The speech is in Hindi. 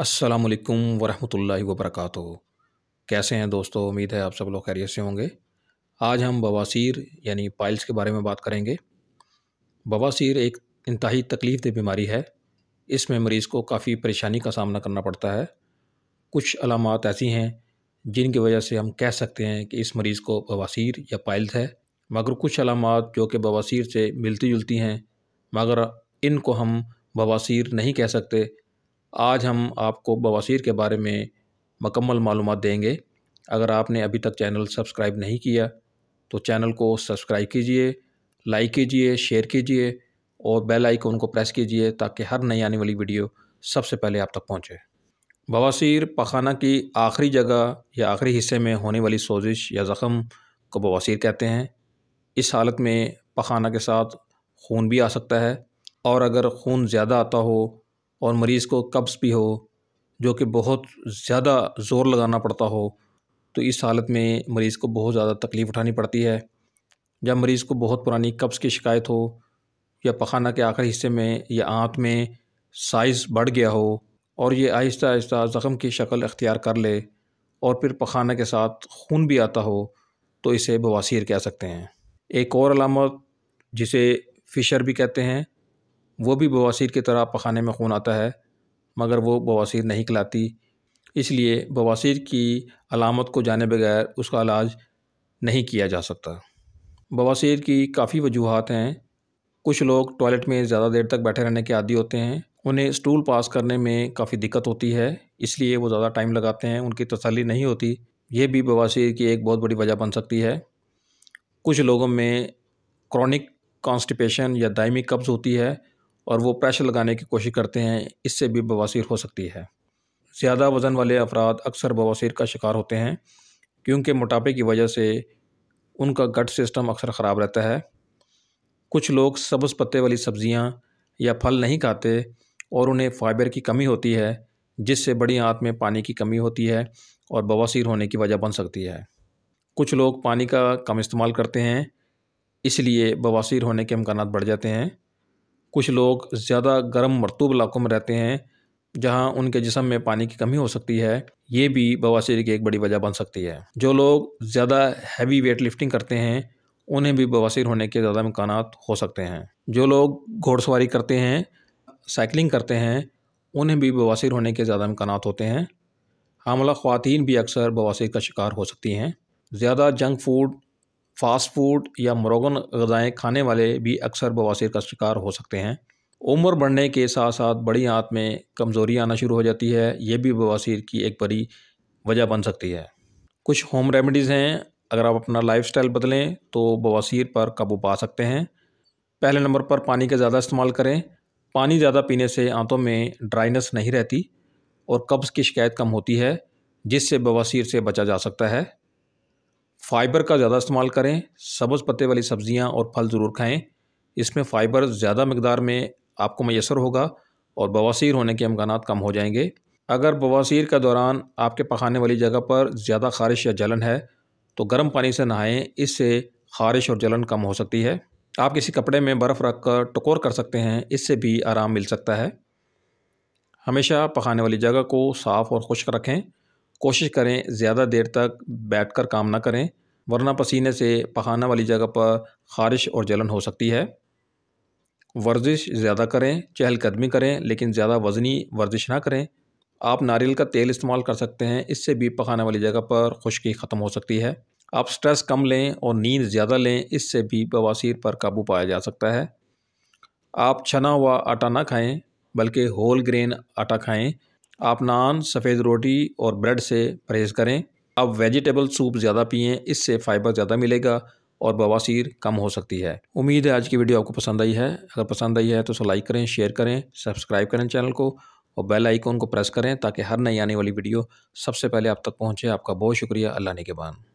अस्सलाम वालेकुम व कैसे हैं दोस्तों उम्मीद है आप सब लोग खैरियत से होंगे आज हम बवासीर यानी पाइल्स के बारे में बात करेंगे बवासीर एक इंतहाई तकलीफ दह बीमारी है इसमें मरीज़ को काफ़ी परेशानी का सामना करना पड़ता है कुछ अलामत ऐसी हैं जिनकी वजह से हम कह सकते हैं कि इस मरीज़ को बवासीर या पाइल्स है मगर कुछ अलामत जो कि बवासीर से मिलती जुलती हैं मगर इनको हम बवासीर नहीं कह सकते आज हम आपको बवासीर के बारे में मकम्मल मालूम देंगे अगर आपने अभी तक चैनल सब्सक्राइब नहीं किया तो चैनल को सब्सक्राइब कीजिए लाइक कीजिए शेयर कीजिए और बेल आइकन को प्रेस कीजिए ताकि हर नई आने वाली वीडियो सबसे पहले आप तक पहुंचे। बवासीर पखाना की आखिरी जगह या आखिरी हिस्से में होने वाली सोजिश या ज़ख़म को बवासीर कहते हैं इस हालत में पखाना के साथ खून भी आ सकता है और अगर खून ज़्यादा आता हो और मरीज़ को कब्ज़ भी हो जो कि बहुत ज़्यादा ज़ोर लगाना पड़ता हो तो इस हालत में मरीज़ को बहुत ज़्यादा तकलीफ़ उठानी पड़ती है जब मरीज़ को बहुत पुरानी कब्ज़ की शिकायत हो या पखाना के आखिरी हिस्से में या आँख में साइज़ बढ़ गया हो और ये आहिस्ता आहिस्ता ज़ख़म की शक्ल अख्तियार कर ले और फिर पखाना के साथ खून भी आता हो तो इसे बवासीर कह सकते हैं एक और अलामत जिसे फ़िशर भी कहते हैं वो भी बवासीर की तरह पखाने में खून आता है मगर वो बवासीर नहीं खिलाती इसलिए बवासीर की अलामत को जाने बगैर उसका इलाज नहीं किया जा सकता बवासीर की काफ़ी वजूहत हैं कुछ लोग टॉयलेट में ज़्यादा देर तक बैठे रहने के आदि होते हैं उन्हें स्टूल पास करने में काफ़ी दिक्कत होती है इसलिए वो ज़्यादा टाइम लगाते हैं उनकी तसली नहीं होती यह भी बवासीर की एक बहुत बड़ी वजह बन सकती है कुछ लोगों में क्रॉनिक कॉन्स्टिपेशन या दायमी कब्ज़ होती है और वो प्रेशर लगाने की कोशिश करते हैं इससे भी बवासीर हो सकती है ज़्यादा वज़न वाले अफराद अक्सर बवासीर का शिकार होते हैं क्योंकि मोटापे की वजह से उनका गट सिस्टम अक्सर ख़राब रहता है कुछ लोग सब्ज़ पत्ते वाली सब्ज़ियाँ या फल नहीं खाते और उन्हें फ़ाइबर की कमी होती है जिससे बड़ी आँत में पानी की कमी होती है और बवासीर होने की वजह बन सकती है कुछ लोग पानी का कम इस्तेमाल करते हैं इसलिए बवासीर होने के अमकान बढ़ जाते हैं कुछ लोग ज़्यादा गर्म मरतूब इलाकों में रहते हैं जहाँ उनके जिसम में पानी की कमी हो सकती है ये भी बवासीर की एक बड़ी वजह बन सकती है जो लोग ज़्यादा हैवी वेट लिफ्टिंग करते हैं उन्हें भी बवासीर होने के ज़्यादा इम्कान हो सकते हैं जो लोग घोड़सवारी करते हैं साइकिलिंग करते हैं उन्हें भी बवासीर होने के ज़्यादा इम्कान होते हैं हमला ख़वान भी अक्सर बवासीर का शिकार हो सकती हैं ज़्यादा जंक फूड फास्ट फूड या मरोगन गज़ाएँ खाने वाले भी अक्सर बवासीर का शिकार हो सकते हैं उम्र बढ़ने के साथ साथ बड़ी आंत में कमज़ोरी आना शुरू हो जाती है ये भी बवासीर की एक बड़ी वजह बन सकती है कुछ होम रेमेडीज़ हैं अगर आप अपना लाइफस्टाइल बदलें तो बवासीर पर काबू पा सकते हैं पहले नंबर पर पानी का ज़्यादा इस्तेमाल करें पानी ज़्यादा पीने से आंतों में ड्राइनेस नहीं रहती और कब्ज़ की शिकायत कम होती है जिससे बवासीर से बचा जा सकता है फाइबर का ज़्यादा इस्तेमाल करें सब्ज़ पत्ते वाली सब्ज़ियाँ और फल ज़रूर खाएँ इसमें फ़ाइबर ज़्यादा मकदार में आपको मैसर होगा और बवासीर होने के अमकान कम हो जाएंगे अगर बवासीर के दौरान आपके पखाने वाली जगह पर ज़्यादा खारिश या जलन है तो गर्म पानी से नहाएं इससे खारिश और जलन कम हो सकती है आप किसी कपड़े में बर्फ़ रख कर टकोर कर सकते हैं इससे भी आराम मिल सकता है हमेशा पखाने वाली जगह को साफ़ और खुश्क रखें कोशिश करें ज़्यादा देर तक बैठकर काम ना करें वरना पसीने से पखाना वाली जगह पर खारिश और जलन हो सकती है वर्जिश ज़्यादा करें चहलकदमी करें लेकिन ज़्यादा वज़नी वर्जिश ना करें आप नारियल का तेल इस्तेमाल कर सकते हैं इससे भी पखाना वाली जगह पर खुश्की ख़त्म हो सकती है आप स्ट्रेस कम लें और नींद ज़्यादा लें इससे भी बवासीर पर काबू पाया जा सकता है आप छना हुआ आटा ना खाएं बल्कि होल ग्रेन आटा खाएं आप नान सफ़ेद रोटी और ब्रेड से परहेज़ करें अब वेजिटेबल सूप ज़्यादा पिएं इससे फ़ाइबर ज़्यादा मिलेगा और बवासीर कम हो सकती है उम्मीद है आज की वीडियो आपको पसंद आई है अगर पसंद आई है तो उसे लाइक करें शेयर करें सब्सक्राइब करें चैनल को और बेल आइकॉन को प्रेस करें ताकि हर नई आने वाली वीडियो सबसे पहले आप तक पहुंचे आपका बहुत शुक्रिया अल्लाह ने के बान